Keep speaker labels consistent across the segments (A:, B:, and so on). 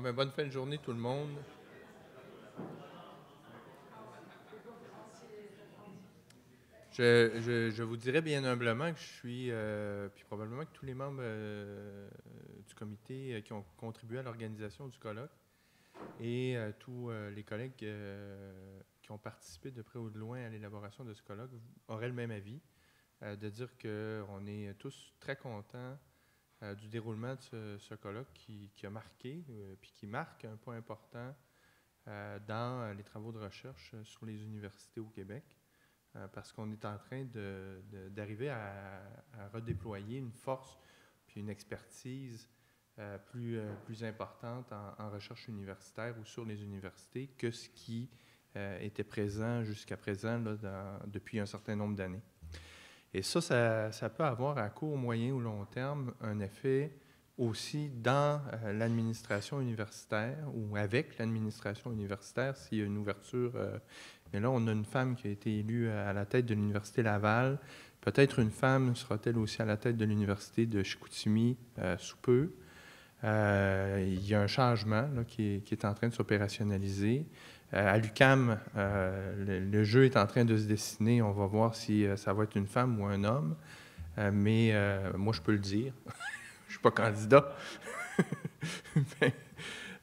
A: Ben, bonne fin de journée tout le monde. Je, vous dirais bien humblement que je suis, euh, puis probablement que tous les membres euh, du comité euh, qui ont contribué à l'organisation du colloque et tous les collègues qui ont participé de près ou de loin à l'élaboration de ce colloque auraient le même avis, de dire qu'on est tous très contents euh, du déroulement de ce, colloque qui, a marqué, euh, puis qui marque un point important euh, dans les travaux de recherche sur les universités au Québec, parce qu'on est en train d'arriver à, redéployer une force, puis une expertise plus, importante en, recherche universitaire ou sur les universités que ce qui était présent jusqu'à présent depuis un certain nombre d'années. Et ça, ça, peut avoir à court, moyen ou long terme un effet aussi dans euh, l'administration universitaire ou avec l'administration universitaire s'il y a une ouverture. Euh, mais là, on a une femme qui a été élue euh, à la tête de l'Université Laval. Peut-être une femme sera-t-elle aussi à la tête de l'Université de Chicoutimi sous peu. il y a un changement qui, est, en train de s'opérationnaliser. Euh, à l'UCAM, euh, le, jeu est en train de se dessiner. On va voir si euh, ça va être une femme ou un homme. mais moi, je peux le dire. je ne suis pas candidat.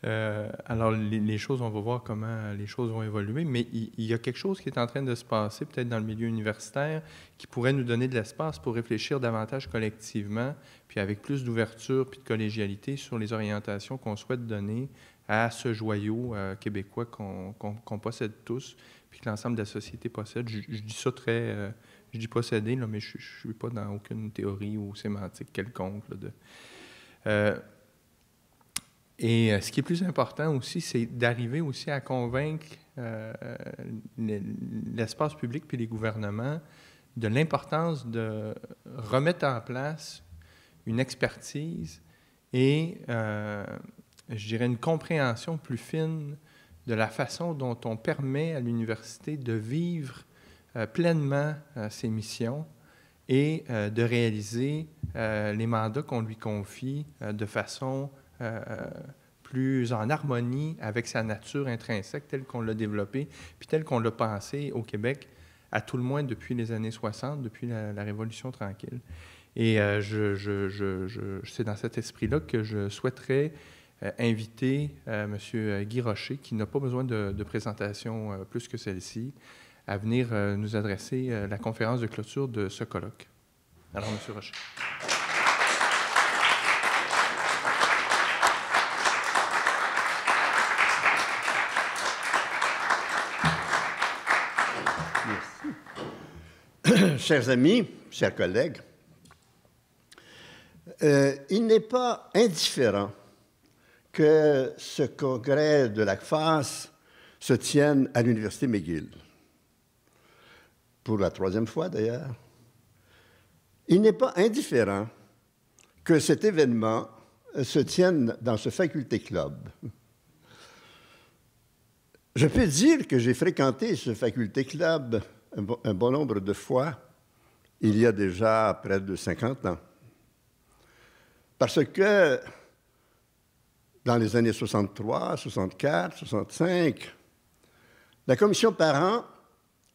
A: Ben, alors, les, choses, on va voir comment les choses vont évoluer, mais il, il, y a quelque chose qui est en train de se passer, peut-être dans le milieu universitaire, qui pourrait nous donner de l'espace pour réfléchir davantage collectivement, puis avec plus d'ouverture, puis de collégialité sur les orientations qu'on souhaite donner à ce joyau euh, québécois qu'on possède tous, puis que l'ensemble de la société possède. Je, dis ça très... Euh, je dis posséder, mais je ne suis pas dans aucune théorie ou sémantique quelconque. Euh, et ce qui est plus important aussi, c'est d'arriver aussi à convaincre l'espace public puis les gouvernements de l'importance de remettre en place une expertise et je dirais, une compréhension plus fine de la façon dont on permet à l'université de vivre euh, pleinement euh, ses missions et euh, de réaliser les mandats qu'on lui confie de façon plus en harmonie avec sa nature intrinsèque telle qu'on l'a développée, puis telle qu'on l'a pensée au Québec, à tout le moins depuis les années 60, depuis la, Révolution tranquille. Et je, c'est dans cet esprit-là que je souhaiterais euh, inviter euh, M. Guy Rocher, qui n'a pas besoin de, présentation euh, plus que celle-ci, à venir nous adresser la conférence de clôture de ce colloque. Alors, M. Rocher.
B: chers amis, chers collègues, il n'est pas indifférent que ce congrès de la l'ACFAS se tienne à l'Université McGill, pour la troisième fois d'ailleurs. Il n'est pas indifférent que cet événement euh, se tienne dans ce faculté club. Je peux dire que j'ai fréquenté ce faculté club un un bon nombre de fois il y a déjà près de 50 ans. Parce que dans les années 63, 64, 65, la commission parents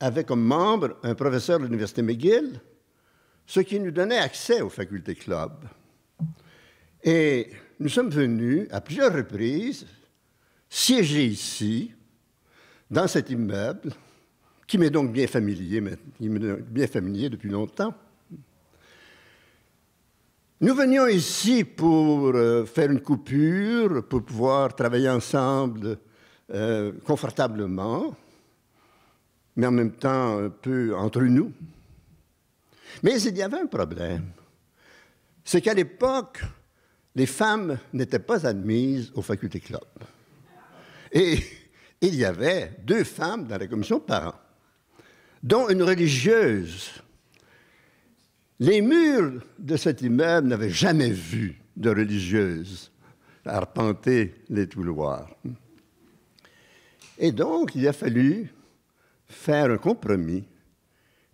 B: avait comme membre un professeur de l'Université McGill, ce qui nous donnait accès aux facultés club. Et nous sommes venus à plusieurs reprises siéger ici, dans cet immeuble, qui m'est donc bien familier, bien familier depuis longtemps. Nous venions ici pour euh, faire une coupure, pour pouvoir travailler ensemble euh, confortablement, mais en même temps un peu entre nous. Mais il y avait un problème. C'est qu'à l'époque, les femmes n'étaient pas admises aux facultés club. Et il y avait deux femmes dans la commission par an, dont une religieuse les murs de cet immeuble n'avaient jamais vu de religieuses arpenter les touloirs. Et donc, il a fallu faire un compromis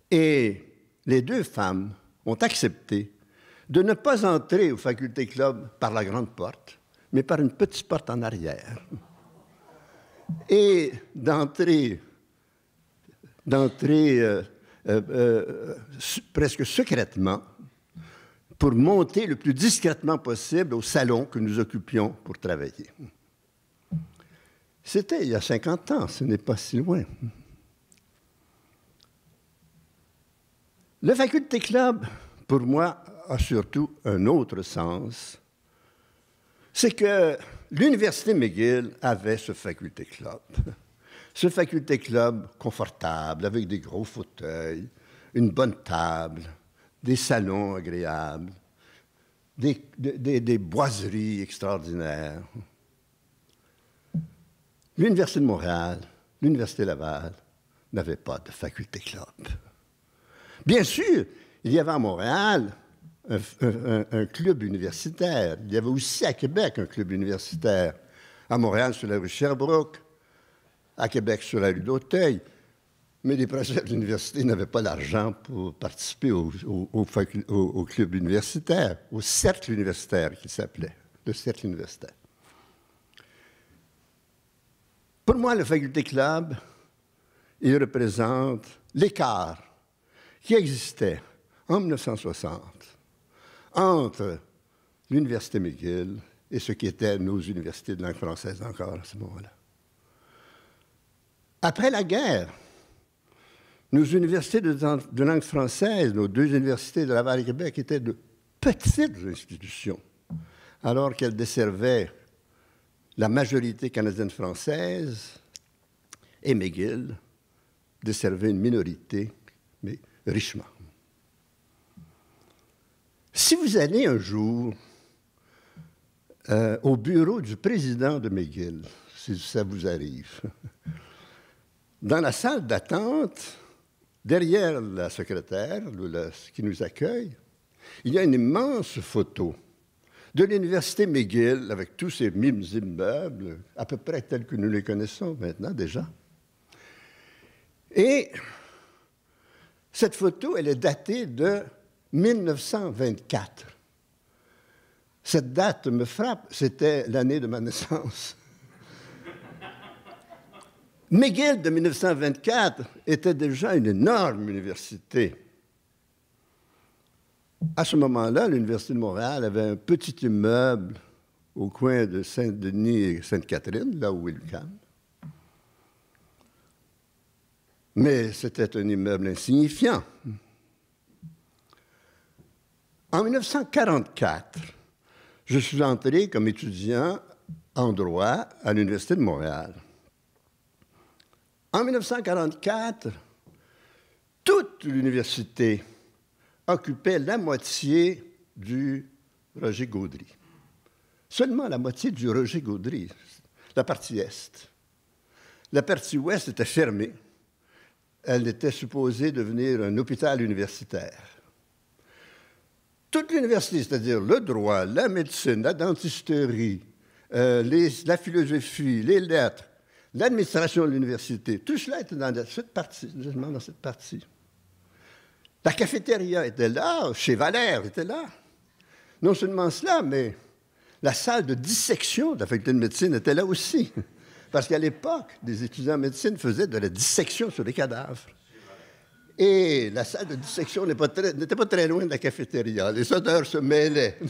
B: et les deux femmes ont accepté de ne pas entrer au faculté club par la grande porte, mais par une petite porte en arrière. Et d'entrer, d'entrer euh, euh, euh, presque secrètement pour monter le plus discrètement possible au salon que nous occupions pour travailler. C'était il y a 50 ans, ce n'est pas si loin. Le faculté club, pour moi, a surtout un autre sens. C'est que l'Université McGill avait ce faculté club. Ce faculté club confortable, avec des gros fauteuils, une bonne table, des salons agréables, des, boiseries extraordinaires. L'Université de Montréal, l'Université Laval n'avait pas de faculté club. Bien sûr, il y avait à Montréal un, un, club universitaire. Il y avait aussi à Québec un club universitaire. À Montréal, sur la rue Sherbrooke, à Québec sur la rue d'Auteuil. Mais les professeurs de l'université n'avaient pas l'argent pour participer au, club universitaire, au cercle universitaire qui s'appelait, le cercle universitaire. Pour moi, le faculté club, il représente l'écart qui existait en 1960 entre l'université McGill et ce qui était nos universités de langue française encore à ce moment-là. Après la guerre, nos universités de, langue française, nos deux universités de Laval et Québec étaient de petites institutions, alors qu'elles desservaient la majorité canadienne-française et McGill desservait une minorité, mais richement. Si vous allez un jour euh, au bureau du président de McGill, si ça vous arrive, dans la salle d'attente, derrière la secrétaire qui nous accueille, il y a une immense photo de l'université McGill avec tous ses mimes immeubles, à peu près tels que nous les connaissons maintenant déjà. Et cette photo, elle est datée de 1924. Cette date me frappe, c'était l'année de ma naissance. McGill de 1924 était déjà une énorme université. À ce moment-là, l'Université de Montréal avait un petit immeuble au coin de Saint-Denis et Sainte-Catherine, là où il calme. Mais c'était un immeuble insignifiant. En 1944, je suis entré comme étudiant en droit à l'Université de Montréal. En 1944, toute l'université occupait la moitié du Roger Gaudry. Seulement la moitié du Roger Gaudry, la partie est. La partie ouest était fermée. Elle était supposée devenir un hôpital universitaire. Toute l'université, c'est-à-dire le droit, la médecine, la dentisterie, euh, la philosophie, les lettres, l'administration de l'université. Tout cela était dans cette partie, dans cette partie. La cafétéria était là, chez Valère était là. Non seulement cela, mais la salle de dissection de la faculté de médecine était là aussi. Parce qu'à l'époque, des étudiants en médecine faisaient de la dissection sur les cadavres. Et la salle de dissection n'était pas très loin de la cafétéria. Les odeurs se mêlaient.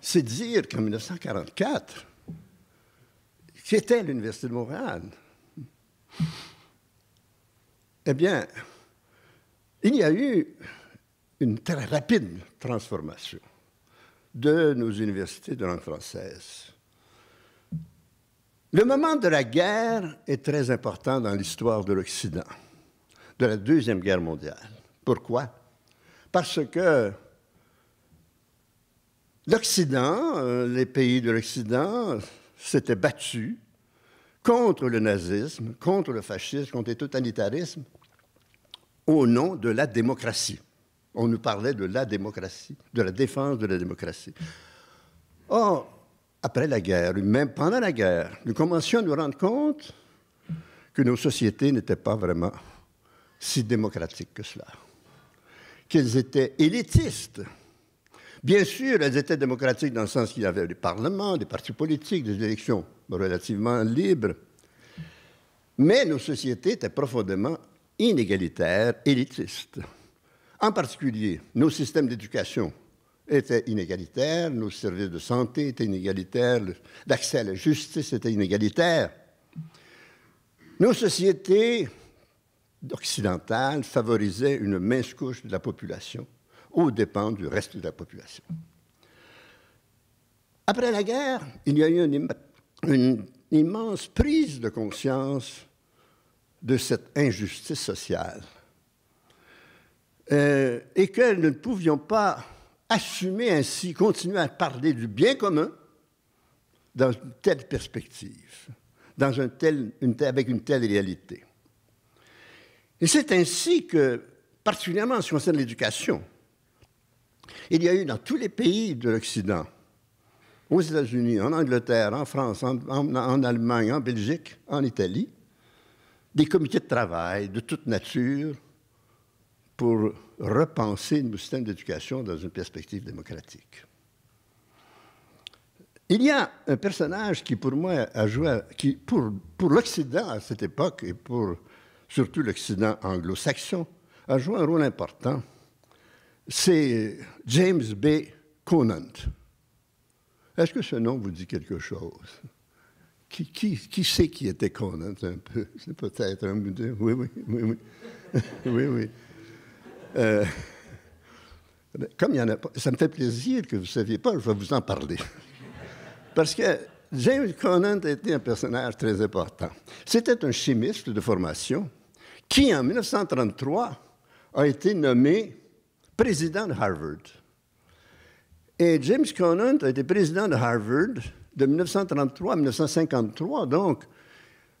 B: C'est dire qu'en 1944, qui à l'Université de Montréal. Eh bien, il y a eu une très rapide transformation de nos universités de langue française. Le moment de la guerre est très important dans l'histoire de l'Occident, de la Deuxième Guerre mondiale. Pourquoi? Parce que l'Occident, euh, les pays de l'Occident, s'étaient battus contre le nazisme, contre le fascisme, contre le totalitarisme, au nom de la démocratie. On nous parlait de la démocratie, de la défense de la démocratie. Or, après la guerre, même pendant la guerre, nous commencions à nous rendre compte que nos sociétés n'étaient pas vraiment si démocratiques que cela, qu'elles étaient élitistes, Bien sûr, elles étaient démocratiques dans le sens qu'il y avait des parlements, des partis politiques, des élections relativement libres. Mais nos sociétés étaient profondément inégalitaires, élitistes. En particulier, nos systèmes d'éducation étaient inégalitaires, nos services de santé étaient inégalitaires, l'accès à la justice était inégalitaire. Nos sociétés occidentales favorisaient une mince couche de la population aux dépens du reste de la population. Après la guerre, il y a eu une, immense prise de conscience de cette injustice sociale euh, et que nous ne pouvions pas assumer ainsi, continuer à parler du bien commun dans une telle perspective, dans un tel, avec une telle réalité. Et c'est ainsi que, particulièrement en ce qui concerne l'éducation, il y a eu dans tous les pays de l'Occident, aux États-Unis, en Angleterre, en France, en, Allemagne, en Belgique, en Italie, des comités de travail de toute nature pour repenser le système d'éducation dans une perspective démocratique. Il y a un personnage qui, pour moi, a joué, qui, pour, pour l'Occident à cette époque, et pour surtout l'Occident anglo-saxon, a joué un rôle important c'est James B. Conant. Est-ce que ce nom vous dit quelque chose? Qui, sait qui était Conant un peu? C'est peut-être un. Oui, oui, oui, oui. oui, oui. Euh, comme il y en a pas, ça me fait plaisir que vous ne saviez pas, je vais vous en parler. Parce que James Conant était un personnage très important. C'était un chimiste de formation qui, en 1933, a été nommé président de Harvard. Et James Conant a été président de Harvard de 1933 à 1953, donc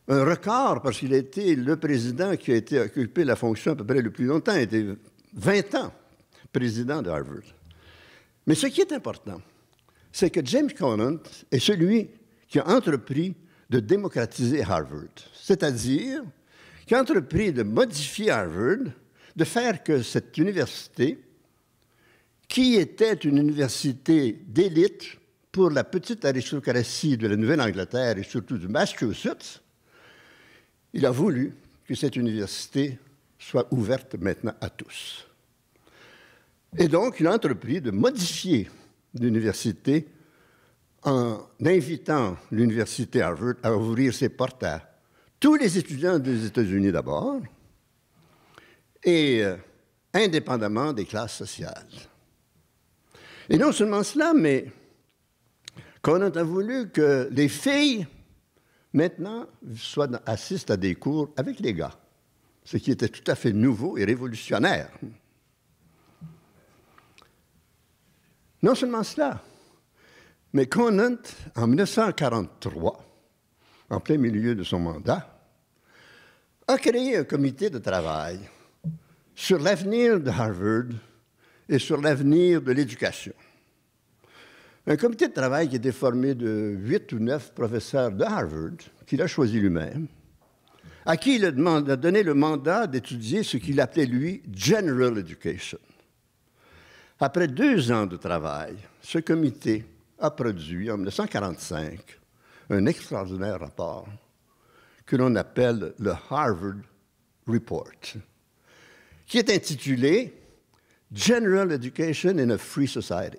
B: un record parce qu'il a été le président qui a été occupé la fonction à peu près le plus longtemps, il a été 20 ans président de Harvard. Mais ce qui est important, c'est que James Conant est celui qui a entrepris de démocratiser Harvard, c'est-à-dire qui a entrepris de modifier Harvard de faire que cette université, qui était une université d'élite pour la petite aristocratie de la Nouvelle-Angleterre et surtout du Massachusetts, il a voulu que cette université soit ouverte maintenant à tous. Et donc, il a entrepris de modifier l'université en invitant l'université Harvard à ouvrir ses portes à tous les étudiants des États-Unis d'abord, et euh, indépendamment des classes sociales. Et non seulement cela, mais Conant a voulu que les filles, maintenant, soient, assistent à des cours avec les gars, ce qui était tout à fait nouveau et révolutionnaire. Non seulement cela, mais Conant, en 1943, en plein milieu de son mandat, a créé un comité de travail sur l'avenir de Harvard et sur l'avenir de l'éducation. Un comité de travail qui était formé de huit ou neuf professeurs de Harvard, qu'il a choisi lui-même, à qui il a, a donné le mandat d'étudier ce qu'il appelait, lui, General Education. Après deux ans de travail, ce comité a produit, en 1945, un extraordinaire rapport que l'on appelle le Harvard Report qui est intitulé General Education in a Free Society.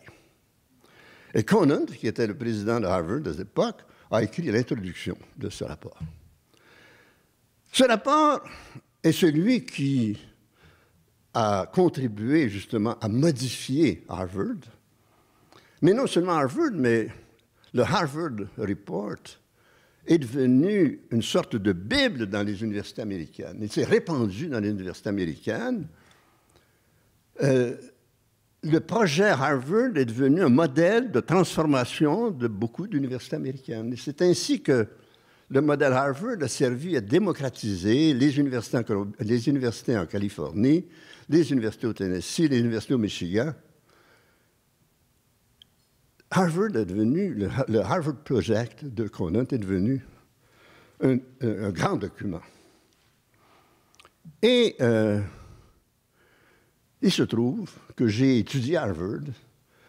B: Et Conant, qui était le président de Harvard à l'époque, a écrit l'introduction de ce rapport. Ce rapport est celui qui a contribué justement à modifier Harvard, mais non seulement Harvard, mais le Harvard Report est devenu une sorte de Bible dans les universités américaines. Il s'est répandu dans les universités américaines. Euh, le projet Harvard est devenu un modèle de transformation de beaucoup d'universités américaines. c'est ainsi que le modèle Harvard a servi à démocratiser les universités les universités en Californie, les universités au Tennessee, les universités au Michigan, Harvard est devenu, le, Harvard Project de Conant est devenu un, grand document. Et euh, il se trouve que j'ai étudié Harvard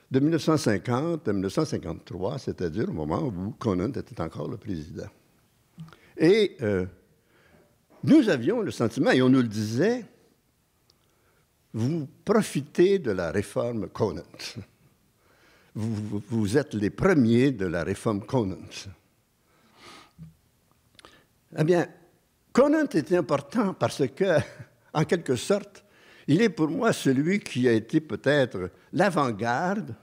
B: de 1950 à 1953, c'est-à-dire au moment où Conant était encore le président. Et euh, nous avions le sentiment, et on nous le disait, vous profitez de la réforme Conant vous, êtes les premiers de la réforme Conant. Eh bien, Conant était important parce que, en quelque sorte, il est pour moi celui qui a été peut-être l'avant-garde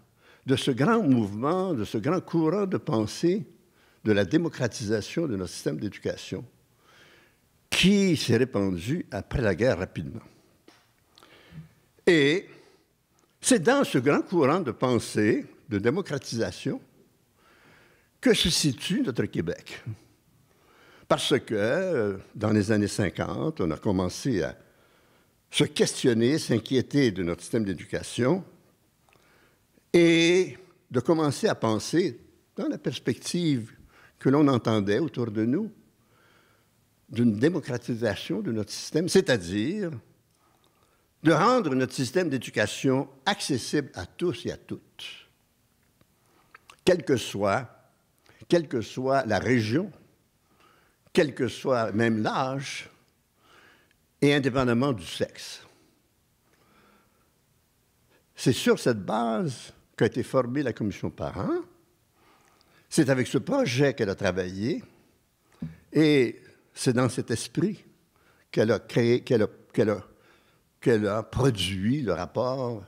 B: de ce grand mouvement, de ce grand courant de pensée de la démocratisation de notre système d'éducation qui s'est répandu après la guerre rapidement. Et c'est dans ce grand courant de pensée de démocratisation que se situe notre Québec. Parce que euh, dans les années 50, on a commencé à se questionner, s'inquiéter de notre système d'éducation et de commencer à penser dans la perspective que l'on entendait autour de nous d'une démocratisation de notre système, c'est-à-dire de rendre notre système d'éducation accessible à tous et à toutes quelle que soit, quelle que soit la région, quel que soit même l'âge, et indépendamment du sexe. C'est sur cette base qu'a été formée la commission parents. C'est avec ce projet qu'elle a travaillé et c'est dans cet esprit qu'elle a créé, qu'elle a, a, produit le rapport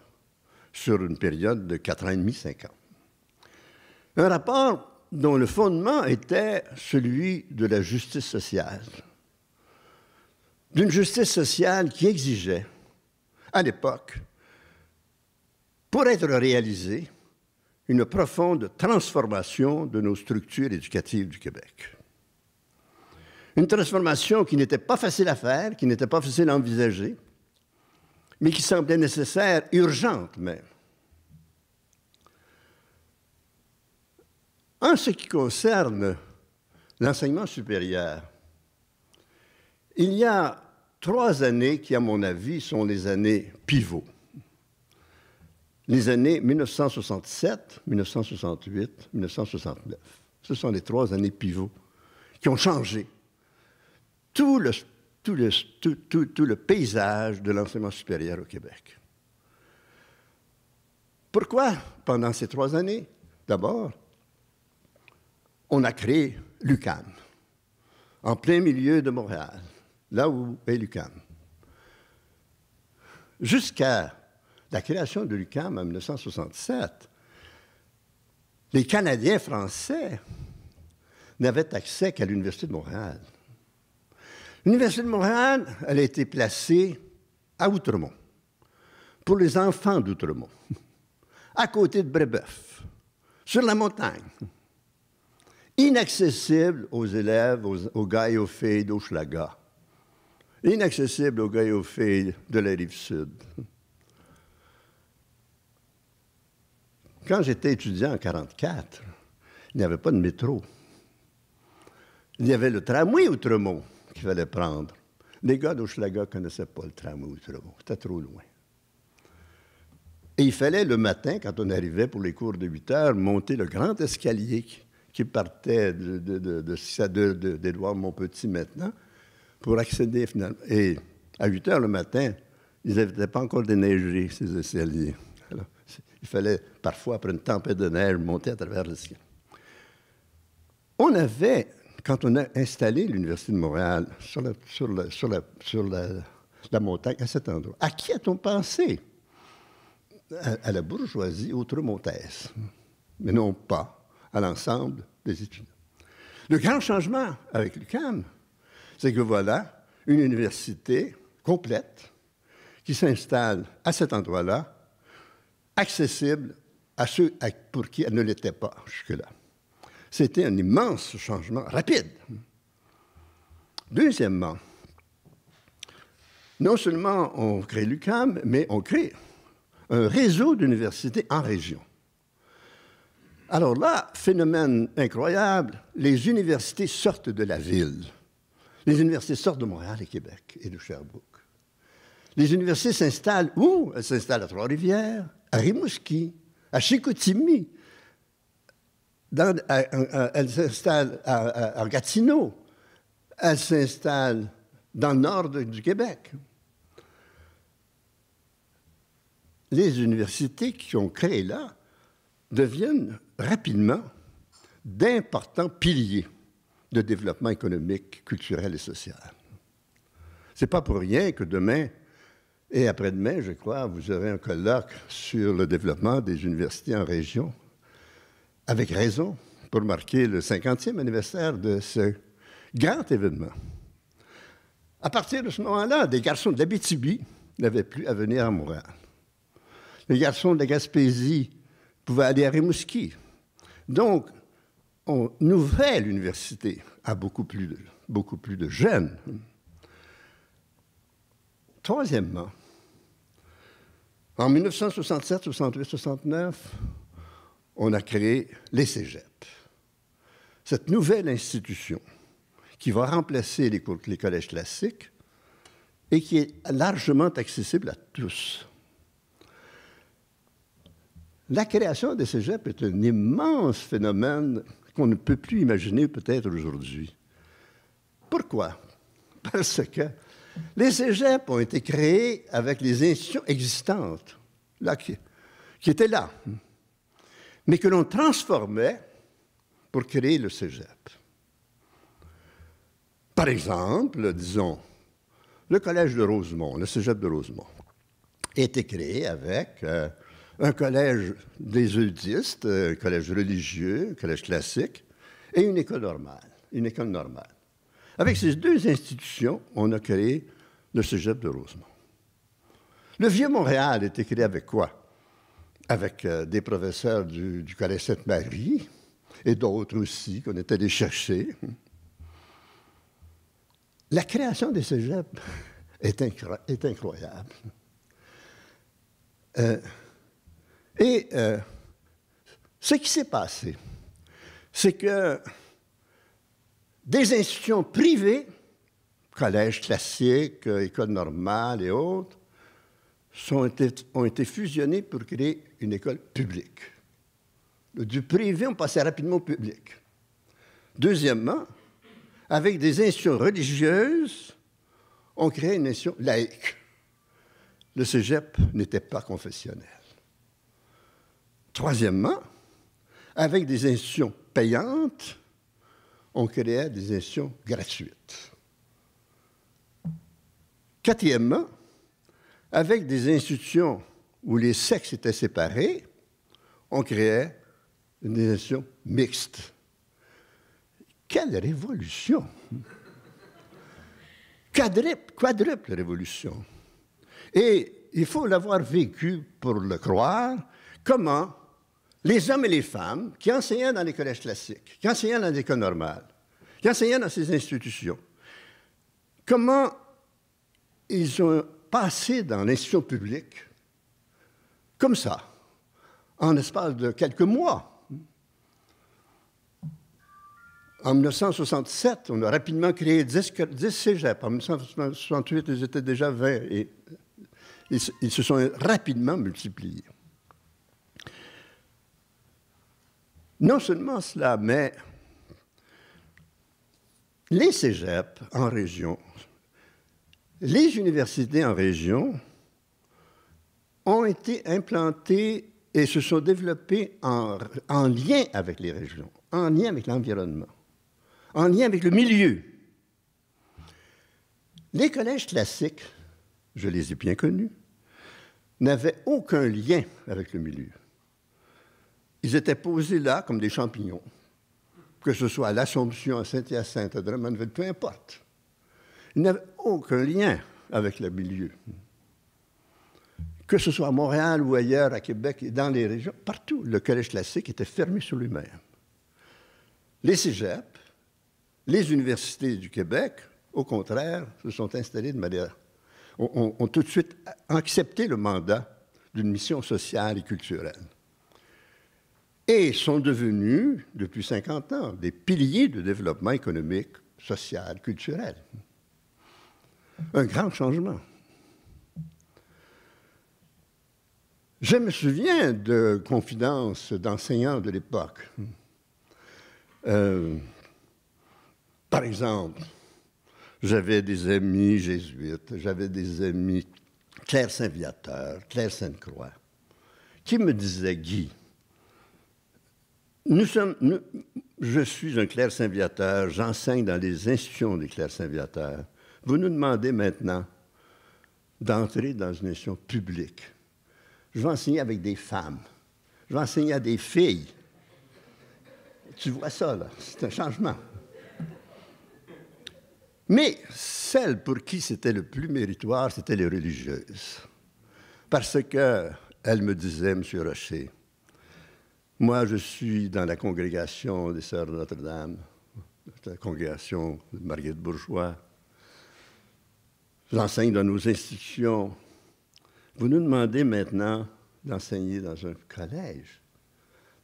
B: sur une période de 4 ans et demi, 5 ans. Un rapport dont le fondement était celui de la justice sociale. D'une justice sociale qui exigeait, à l'époque, pour être réalisée, une profonde transformation de nos structures éducatives du Québec. Une transformation qui n'était pas facile à faire, qui n'était pas facile à envisager, mais qui semblait nécessaire, urgente même. En ce qui concerne l'enseignement supérieur, il y a trois années qui, à mon avis, sont les années pivots. Les années 1967, 1968, 1969. Ce sont les trois années pivots qui ont changé tout le, tout le, le paysage de l'enseignement supérieur au Québec. Pourquoi pendant ces trois années D'abord, on a créé l'UCAM, en plein milieu de Montréal, là où est l'UCAM. Jusqu'à la création de l'UCAM en 1967, les Canadiens français n'avaient accès qu'à l'Université de Montréal. L'Université de Montréal, elle a été placée à Outremont, pour les enfants d'Outremont, à côté de Brébeuf, sur la montagne inaccessible aux élèves, aux, gars et aux filles d'Oschlaga, inaccessible aux gars et aux filles de la rive sud. Quand j'étais étudiant en 1944, il n'y avait pas de métro. Il y avait le tramway Outremont qu'il fallait prendre. Les gars d'Oschlaga ne connaissaient pas le tramway Outremont, c'était trop loin. Et il fallait le matin, quand on arrivait pour les cours de 8 heures, monter le grand escalier qui partait de, de, de, d'Édouard Montpetit maintenant pour accéder finalement. Et à 8 heures le matin, ils n'avaient pas encore neigerie, ces escaliers. Alors, il fallait parfois, après une tempête de neige, monter à travers le ciel. On avait, quand on a installé l'Université de Montréal sur la, montagne, à cet endroit, à qui a-t-on pensé à, la bourgeoisie outremontaise, mais non pas à l'ensemble des étudiants. Le grand changement avec l'UCAM, c'est que voilà une université complète qui s'installe à cet endroit-là, accessible à ceux pour qui elle ne l'était pas jusque-là. C'était un immense changement rapide. Deuxièmement, non seulement on crée l'UCAM, mais on crée un réseau d'universités en région. Alors là, phénomène incroyable, les universités sortent de la ville. Les universités sortent de Montréal et Québec et de Sherbrooke. Les universités s'installent où Elles s'installent à Trois-Rivières, à Rimouski, à Chicoutimi. Euh, euh, euh, elles s'installent à, Gatineau. Elles s'installent dans le nord du Québec. Les universités qui ont créé là deviennent rapidement d'importants piliers de développement économique, culturel et social. C'est pas pour rien que demain et après-demain, je crois, vous aurez un colloque sur le développement des universités en région, avec raison, pour marquer le 50e anniversaire de ce grand événement. À partir de ce moment-là, des garçons de l'Abitibi n'avaient plus à venir à Montréal. Les garçons de la Gaspésie pouvaient aller à Rimouski, donc, une nouvelle université a beaucoup plus, de, beaucoup plus de jeunes. Troisièmement, en 1967, 68, 69, on a créé les cégeps. Cette nouvelle institution qui va remplacer les collèges classiques et qui est largement accessible à tous. La création des cégeps est un immense phénomène qu'on ne peut plus imaginer peut-être aujourd'hui. Pourquoi? Parce que les cégeps ont été créés avec les institutions existantes, là, qui, étaient là, mais que l'on transformait pour créer le cégep. Par exemple, disons, le collège de Rosemont, le cégep de Rosemont, a été créé avec euh, un collège des eudistes, euh, un collège religieux, un collège classique, et une école normale, une école normale. Avec ces deux institutions, on a créé le cégep de Rosemont. Le vieux Montréal été créé avec quoi? Avec euh, des professeurs du, Collège Sainte-Marie et d'autres aussi qu'on était allés chercher. La création des cégeps est, incroyable. Euh, et euh, ce qui s'est passé, c'est que des institutions privées, collèges classiques, écoles normales et autres, ont été fusionnées pour créer une école publique. Du privé, on passait rapidement au public. Deuxièmement, avec des institutions religieuses, on créait une institution laïque. Le cégep n'était pas confessionnel. Troisièmement, avec des institutions payantes, on créait des institutions gratuites. Quatrièmement, avec des institutions où les sexes étaient séparés, on créait des institutions mixtes. Quelle révolution! quadruple, quadruple révolution. Et il faut l'avoir vécu pour le croire. Comment les hommes et les femmes qui enseignaient dans les collèges classiques, qui enseignaient dans les écoles normales, qui enseignaient dans ces institutions, comment ils ont passé dans l'institution publique comme ça, en l'espace de quelques mois. En 1967, on a rapidement créé 10, cégeps. En 1968, ils étaient déjà 20 et ils se sont rapidement multipliés. Non seulement cela, mais les cégeps en région, les universités en région ont été implantées et se sont développées en, en lien avec les régions, en lien avec l'environnement, en lien avec le milieu. Les collèges classiques, je les ai bien connus, n'avaient aucun lien avec le milieu. Ils étaient posés là comme des champignons, que ce soit à l'Assomption, à Saint-Hyacinthe, à Drummondville, peu importe. Ils n'avaient aucun lien avec le milieu. Que ce soit à Montréal ou ailleurs, à Québec et dans les régions, partout, le collège classique était fermé sur lui-même. Les Cégep, les universités du Québec, au contraire, se sont installées de manière. ont tout de suite accepté le mandat d'une mission sociale et culturelle et sont devenus, depuis 50 ans, des piliers de développement économique, social, culturel. Un grand changement. Je me souviens de confidences d'enseignants de l'époque. Euh, par exemple, j'avais des amis jésuites, j'avais des amis Claire Saint-Viateur, Claire Sainte-Croix, qui me disaient, Guy, nous sommes, je suis un clerc saint j'enseigne dans les institutions des clercs saint Vous nous demandez maintenant d'entrer dans une institution publique. Je vais enseigner avec des femmes. Je vais enseigner à des filles. Tu vois ça, là, c'est un changement. Mais celle pour qui c'était le plus méritoire, c'était les religieuses. Parce qu'elles me disaient, M. Rocher, moi, je suis dans la congrégation des Sœurs de Notre-Dame, la congrégation de Marguerite Bourgeois. J'enseigne dans nos institutions. Vous nous demandez maintenant d'enseigner dans un collège,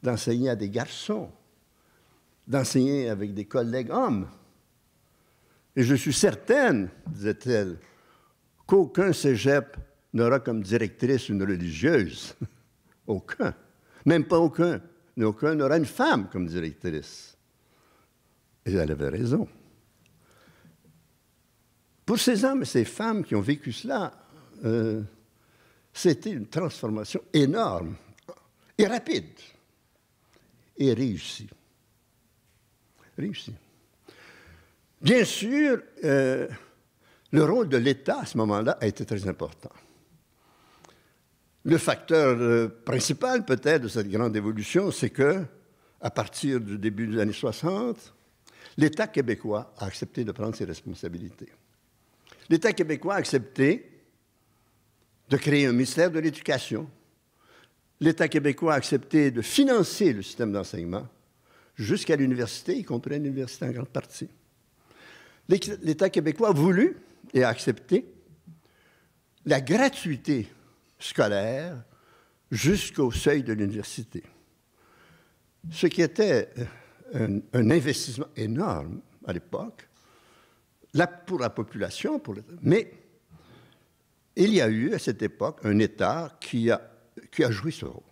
B: d'enseigner à des garçons, d'enseigner avec des collègues hommes. Et je suis certaine, disait-elle, qu'aucun cégep n'aura comme directrice une religieuse. Aucun. Même pas aucun. Aucun n'aura une femme comme directrice. Et elle avait raison. Pour ces hommes et ces femmes qui ont vécu cela, euh, c'était une transformation énorme et rapide et réussie. Réussie. Bien sûr, euh, le rôle de l'État à ce moment-là a été très important. Le facteur euh, principal peut-être de cette grande évolution, c'est que, à partir du début des années 60, l'État québécois a accepté de prendre ses responsabilités. L'État québécois a accepté de créer un ministère de l'Éducation. L'État québécois a accepté de financer le système d'enseignement jusqu'à l'université, y compris l'université en grande partie. L'État québécois a voulu et a accepté la gratuité scolaire jusqu'au seuil de l'université. Ce qui était euh, un, investissement énorme à l'époque pour la population, mais il y a eu à cette époque un État qui a, qui a joué ce rôle.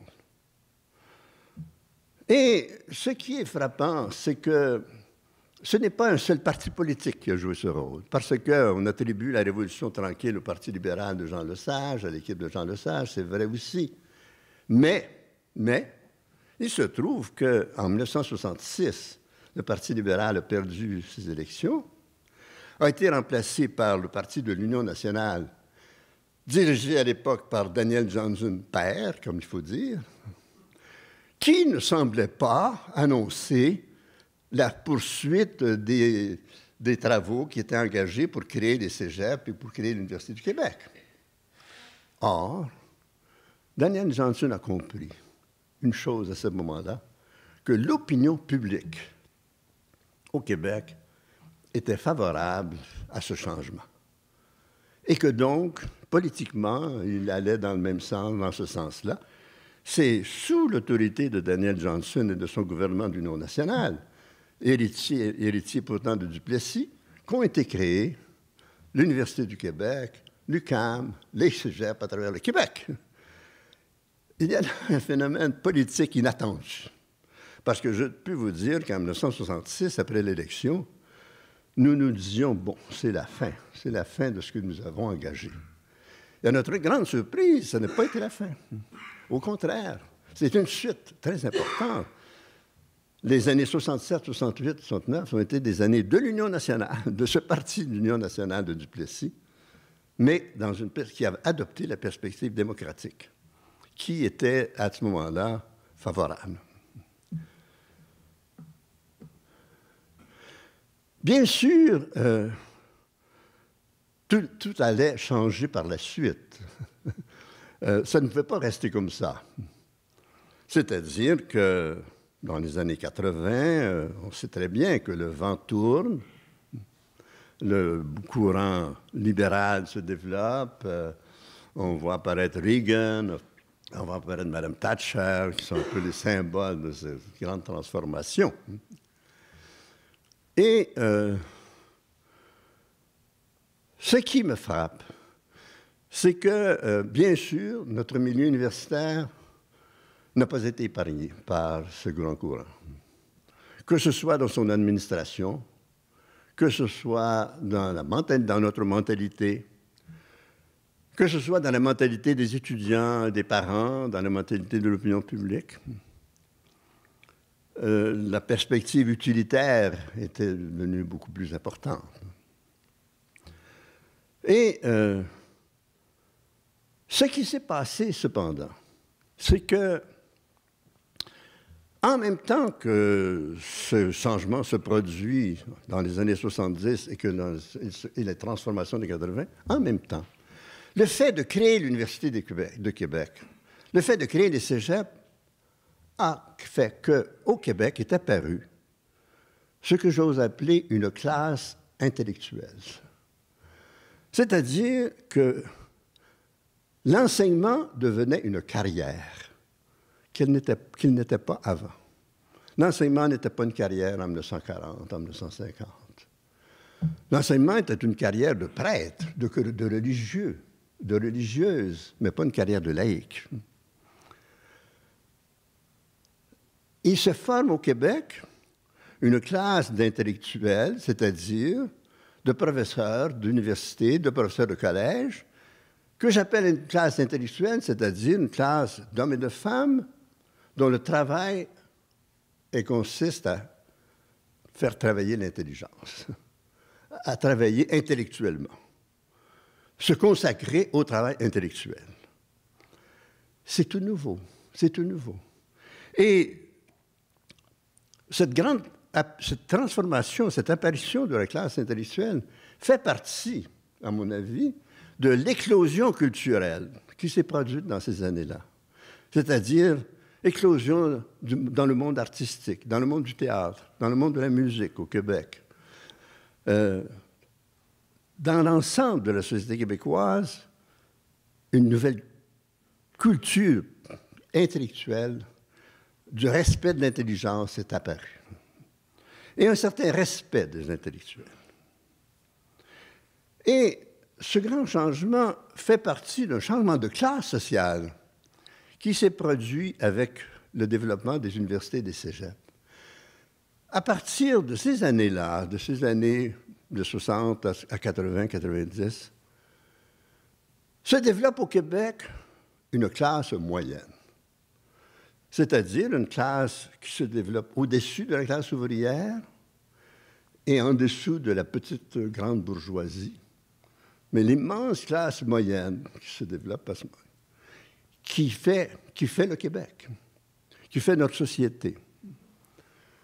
B: Et ce qui est frappant, c'est que ce n'est pas un seul parti politique qui a joué ce rôle, parce qu'on euh, attribue la Révolution tranquille au Parti libéral de Jean Lesage, à l'équipe de Jean Lesage, c'est vrai aussi. Mais, mais, il se trouve qu'en 1966, le Parti libéral a perdu ses élections, a été remplacé par le Parti de l'Union nationale, dirigé à l'époque par Daniel Johnson, père, comme il faut dire, qui ne semblait pas annoncer la poursuite des, travaux qui étaient engagés pour créer les cégeps et pour créer l'Université du Québec. Or, Daniel Johnson a compris une chose à ce moment-là, que l'opinion publique au Québec était favorable à ce changement. Et que donc, politiquement, il allait dans le même sens, dans ce sens-là. C'est sous l'autorité de Daniel Johnson et de son gouvernement du d'union national héritiers, pourtant de Duplessis, qu'ont été créés l'Université du Québec, l'UQAM, les cégeps à travers le Québec. Il y a un phénomène politique inattendu. Parce que je peux vous dire qu'en 1966, après l'élection, nous nous disions, bon, c'est la fin, c'est la fin de ce que nous avons engagé. Et à notre grande surprise, ça n'a pas été la fin. Au contraire, c'est une chute très importante les années 67, 68, 69 ont été des années de l'Union nationale, de ce parti de l'Union nationale de Duplessis, mais dans une qui avait adopté la perspective démocratique, qui était à ce moment-là favorable. Bien sûr, euh, tout, allait changer par la suite. Euh, ça ne pouvait pas rester comme ça. C'est-à-dire que dans les années 80, euh, on sait très bien que le vent tourne, le courant libéral se développe, euh, on voit apparaître Reagan, on voit apparaître Mme Thatcher, qui sont un peu les symboles de cette grande transformation. Et euh, ce qui me frappe, c'est que, bien sûr, notre milieu universitaire n'a pas été épargné par ce grand courant. Que ce soit dans son administration, que ce soit dans, la, dans notre mentalité, que ce soit dans la mentalité des étudiants, des parents, dans la mentalité de l'opinion publique. Euh, la perspective utilitaire était devenue beaucoup plus importante. Et euh, ce qui s'est passé cependant, c'est que en même temps que ce changement se produit dans les années 70 et, que dans, les transformations des 80, en même temps, le fait de créer l'Université de Québec, le fait de créer les cégeps a fait qu'au Québec est apparu ce que j'ose appeler une classe intellectuelle. C'est-à-dire que l'enseignement devenait une carrière qu'il n'était pas avant. L'enseignement n'était pas une carrière en 1940, en 1950. L'enseignement était une carrière de prêtre, de, religieux, de religieuse, mais pas une carrière de laïque. Il se forme au Québec une classe d'intellectuels, c'est-à-dire de professeurs d'université, de professeurs de collège, que j'appelle une classe intellectuelle, c'est-à-dire une classe d'hommes et de femmes dont le travail consiste à faire travailler l'intelligence, à travailler intellectuellement, se consacrer au travail intellectuel. C'est tout nouveau, c'est tout nouveau. Et cette grande cette transformation, cette apparition de la classe intellectuelle fait partie, à mon avis, de l'éclosion culturelle qui s'est produite dans ces années-là. C'est-à-dire éclosion dans le monde artistique, dans le monde du théâtre, dans le monde de la musique au Québec. Euh, dans l'ensemble de la société québécoise, une nouvelle culture intellectuelle du respect de l'intelligence est apparue. Et un certain respect des intellectuels. Et ce grand changement fait partie d'un changement de classe sociale qui s'est produit avec le développement des universités et des cégeps. À partir de ces années-là, de ces années de 60 à 80, 90, se développe au Québec une classe moyenne, c'est-à-dire une classe qui se développe au-dessus de la classe ouvrière et en dessous de la petite grande bourgeoisie, mais l'immense classe moyenne qui se développe à ce moment là qui fait, qui fait le Québec, qui fait notre société.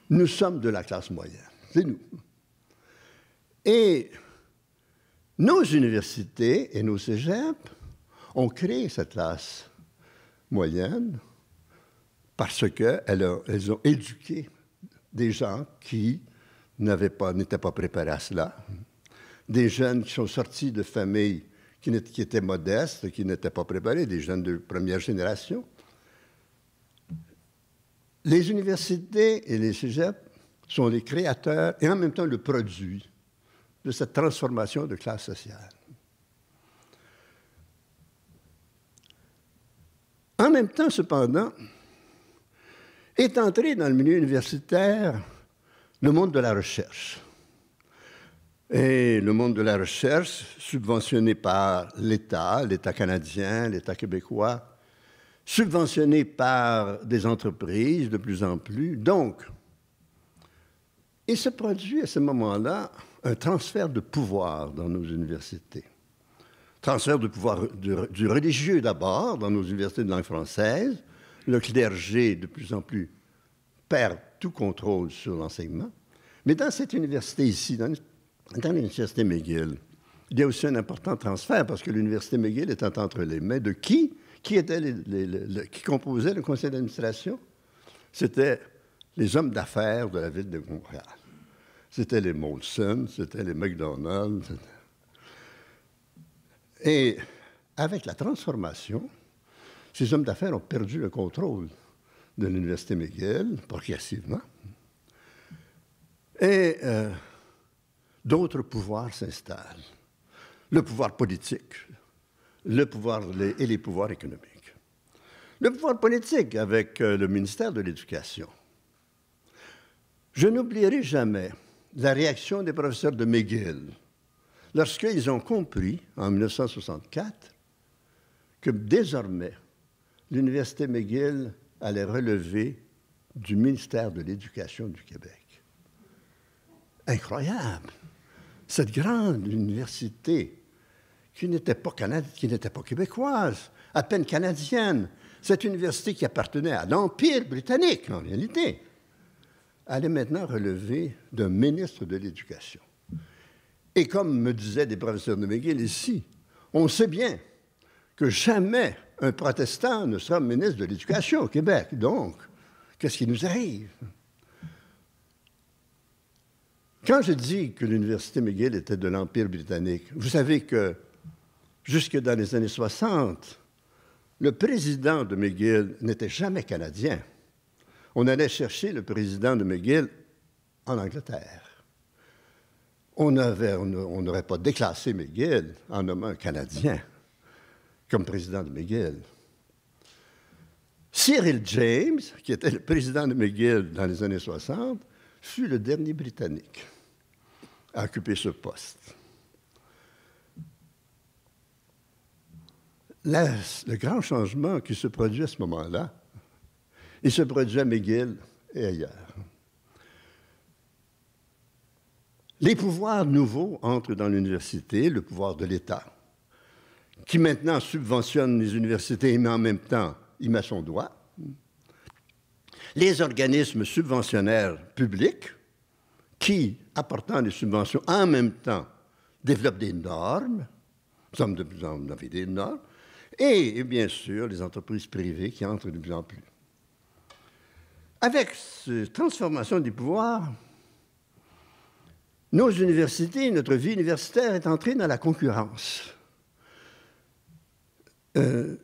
B: Nous sommes de la classe moyenne, c'est nous. Et nos universités et nos cégeps ont créé cette classe moyenne parce qu'elles elles ont éduqué des gens qui n'étaient pas, pas préparés à cela, des jeunes qui sont sortis de familles qui, était étaient modestes, qui n'étaient pas préparés, des jeunes de première génération. Les universités et les cégeps sont les créateurs et en même temps le produit de cette transformation de classe sociale. En même temps, cependant, est entré dans le milieu universitaire le monde de la recherche. Et le monde de la recherche, subventionné par l'État, l'État canadien, l'État québécois, subventionné par des entreprises de plus en plus. Donc, il se produit à ce moment-là un transfert de pouvoir dans nos universités. Transfert de pouvoir du, religieux d'abord dans nos universités de langue française. Le clergé, de plus en plus, perd tout contrôle sur l'enseignement. Mais dans cette université ici, dans dans l'Université McGill, il y a aussi un important transfert parce que l'Université McGill était entre les mains de qui Qui, était qui composait le conseil d'administration C'était les hommes d'affaires de la ville de Montréal. C'était les Molson, c'était les McDonald's. Et avec la transformation, ces hommes d'affaires ont perdu le contrôle de l'Université McGill, progressivement. Et euh, d'autres pouvoirs s'installent. Le pouvoir politique, le pouvoir et les pouvoirs économiques. Le pouvoir politique avec euh, le ministère de l'Éducation. Je n'oublierai jamais la réaction des professeurs de McGill lorsqu'ils ont compris, en 1964, que désormais, l'Université McGill allait relever du ministère de l'Éducation du Québec. Incroyable cette grande université qui n'était pas, québécoise, à peine canadienne, cette université qui appartenait à l'Empire britannique en réalité, allait maintenant relever d'un ministre de l'Éducation. Et comme me disaient des professeurs de McGill ici, on sait bien que jamais un protestant ne sera ministre de l'Éducation au Québec. Donc, qu'est-ce qui nous arrive? Quand je dis que l'Université McGill était de l'Empire britannique, vous savez que jusque dans les années 60, le président de McGill n'était jamais canadien. On allait chercher le président de McGill en Angleterre. On n'aurait pas déclassé McGill en nommant un Canadien comme président de McGill. Cyril James, qui était le président de McGill dans les années 60, fut le dernier Britannique à occuper ce poste. le grand changement qui se produit à ce moment-là, il se produit à McGill et ailleurs. Les pouvoirs nouveaux entrent dans l'université, le pouvoir de l'État, qui maintenant subventionne les universités, mais en même temps il met son doigt. Les organismes subventionnaires publics, qui apportant des subventions en même temps développent des normes. Nous sommes de plus en plus des normes. Et, bien sûr, les entreprises privées qui entrent de plus en plus. Avec cette transformation du pouvoir, nos universités, notre vie universitaire est entrée dans la concurrence. Euh,